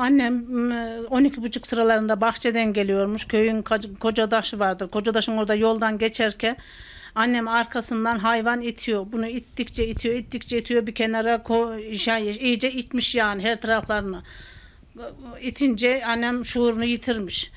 Annem 12 buçuk sıralarında bahçeden geliyormuş. Köyün kocadaşı vardır. Kocadaşın orada yoldan geçerken annem arkasından hayvan itiyor. Bunu ittikçe itiyor, ittikçe itiyor bir kenara şey, iyice itmiş yani her taraflarını. İtince annem şuurunu yitirmiş.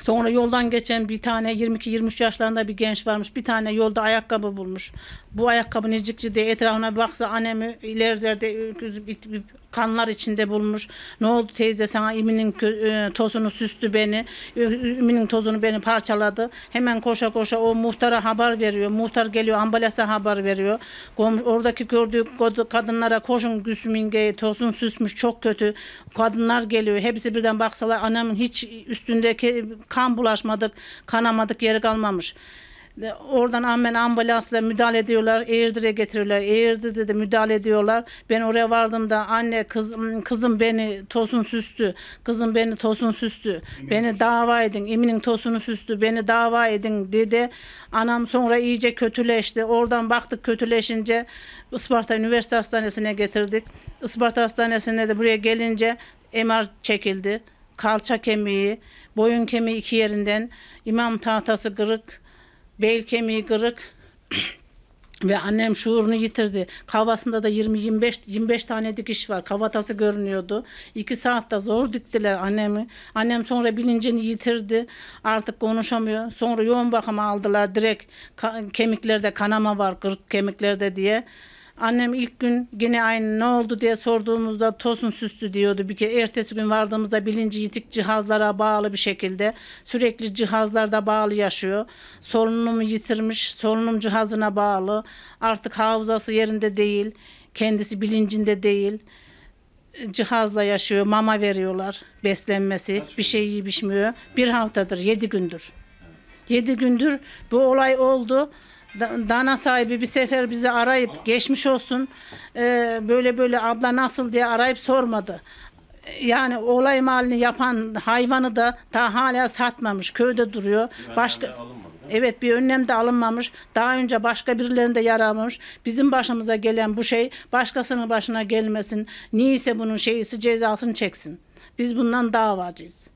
Sonra yoldan geçen bir tane 22-23 yaşlarında bir genç varmış. Bir tane yolda ayakkabı bulmuş. Bu ayakkabı necikçi diye etrafına baksa annemi ilerilerde üzüp itip kanlar içinde bulmuş. Ne oldu teyze sana iminin e, tozunu süstü beni, iminin tozunu beni parçaladı. Hemen koşa koşa o muhtara haber veriyor. Muhtar geliyor ambulansa haber veriyor. Oradaki gördüğü kadınlara koşun Güsminge tozun süsmüş çok kötü. Kadınlar geliyor. Hepsi birden baksalar annemin hiç üstündeki kan bulaşmadık, kanamadık yeri kalmamış. Oradan hemen ambulansla müdahale ediyorlar. Eğirdir'e getiriyorlar. Eğirdir'de dedi müdahale ediyorlar. Ben oraya vardığımda anne kız, kızım beni tosun süstü. Kızım beni tosun süstü. Emin beni olsun. dava edin. Emin'in tosunu süstü. Beni dava edin dedi. Anam sonra iyice kötüleşti. Oradan baktık kötüleşince Isparta Üniversite Hastanesi'ne getirdik. Isparta Hastanesinde de buraya gelince MR çekildi. Kalça kemiği, boyun kemiği iki yerinden, imam tahtası kırık, bel kemiği kırık ve annem şuurunu yitirdi. Kavasında da 20 25 25 tane dikiş var. Kavatası görünüyordu. 2 saatte zor diktiler annemi. Annem sonra bilincini yitirdi. Artık konuşamıyor. Sonra yoğun bakıma aldılar. Direkt kemiklerde kanama var, kırık kemiklerde diye. Annem ilk gün gene aynı ne oldu diye sorduğumuzda tosun süslü diyordu. Bir kez ertesi gün vardığımızda bilinci yitik cihazlara bağlı bir şekilde sürekli cihazlarda bağlı yaşıyor. Solunumu yitirmiş, solunum cihazına bağlı. Artık hafızası yerinde değil, kendisi bilincinde değil cihazla yaşıyor, mama veriyorlar, beslenmesi, bir şey yiyip içmiyor. Bir haftadır, yedi gündür. Yedi gündür bu olay oldu dana sahibi bir sefer bizi arayıp geçmiş olsun e, böyle böyle abla nasıl diye arayıp sormadı. Yani olay malini yapan hayvanı da ta hala satmamış. Köyde duruyor. Başka Evet bir önlem de alınmamış. Daha önce başka birilerinde de Bizim başımıza gelen bu şey başkasının başına gelmesin. niyse bunun şeyisi cezasını çeksin. Biz bundan davacıyız.